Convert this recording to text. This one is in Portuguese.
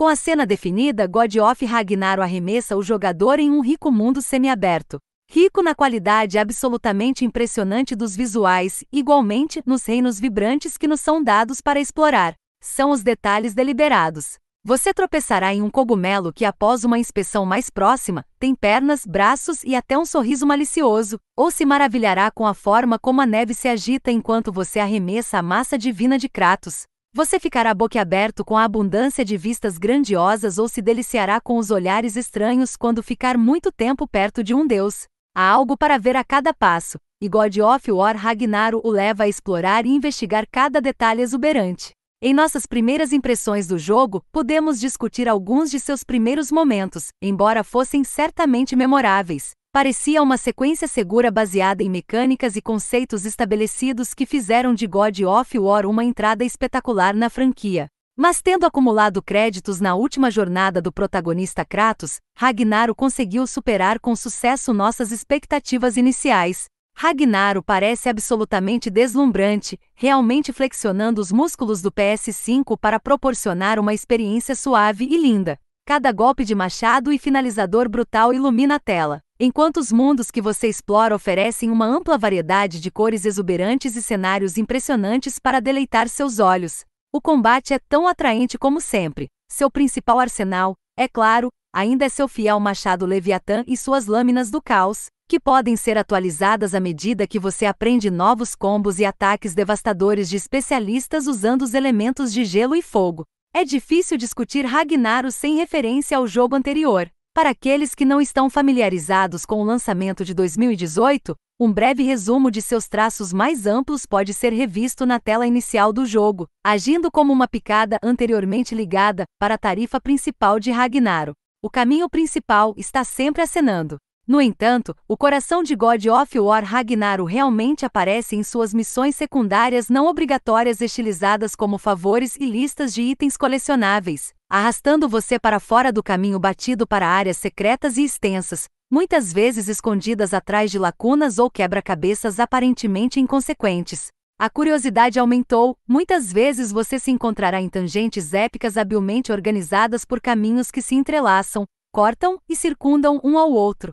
Com a cena definida, God of Ragnaro arremessa o jogador em um rico mundo semiaberto. Rico na qualidade absolutamente impressionante dos visuais, igualmente nos reinos vibrantes que nos são dados para explorar. São os detalhes deliberados. Você tropeçará em um cogumelo que, após uma inspeção mais próxima, tem pernas, braços e até um sorriso malicioso, ou se maravilhará com a forma como a neve se agita enquanto você arremessa a massa divina de Kratos. Você ficará boquiaberto com a abundância de vistas grandiosas ou se deliciará com os olhares estranhos quando ficar muito tempo perto de um deus. Há algo para ver a cada passo, e God of War Ragnarok o leva a explorar e investigar cada detalhe exuberante. Em nossas primeiras impressões do jogo, podemos discutir alguns de seus primeiros momentos, embora fossem certamente memoráveis parecia uma sequência segura baseada em mecânicas e conceitos estabelecidos que fizeram de God of War uma entrada espetacular na franquia. Mas tendo acumulado créditos na última jornada do protagonista Kratos, Ragnaro conseguiu superar com sucesso nossas expectativas iniciais. Ragnaro parece absolutamente deslumbrante, realmente flexionando os músculos do PS5 para proporcionar uma experiência suave e linda. Cada golpe de machado e finalizador brutal ilumina a tela. Enquanto os mundos que você explora oferecem uma ampla variedade de cores exuberantes e cenários impressionantes para deleitar seus olhos, o combate é tão atraente como sempre. Seu principal arsenal, é claro, ainda é seu fiel machado Leviatã e suas lâminas do caos, que podem ser atualizadas à medida que você aprende novos combos e ataques devastadores de especialistas usando os elementos de gelo e fogo. É difícil discutir Ragnaros sem referência ao jogo anterior. Para aqueles que não estão familiarizados com o lançamento de 2018, um breve resumo de seus traços mais amplos pode ser revisto na tela inicial do jogo, agindo como uma picada anteriormente ligada para a tarifa principal de Ragnarok. O caminho principal está sempre acenando. No entanto, o coração de God of War Ragnarok realmente aparece em suas missões secundárias não obrigatórias estilizadas como favores e listas de itens colecionáveis, arrastando você para fora do caminho batido para áreas secretas e extensas, muitas vezes escondidas atrás de lacunas ou quebra-cabeças aparentemente inconsequentes. A curiosidade aumentou, muitas vezes você se encontrará em tangentes épicas habilmente organizadas por caminhos que se entrelaçam, cortam e circundam um ao outro,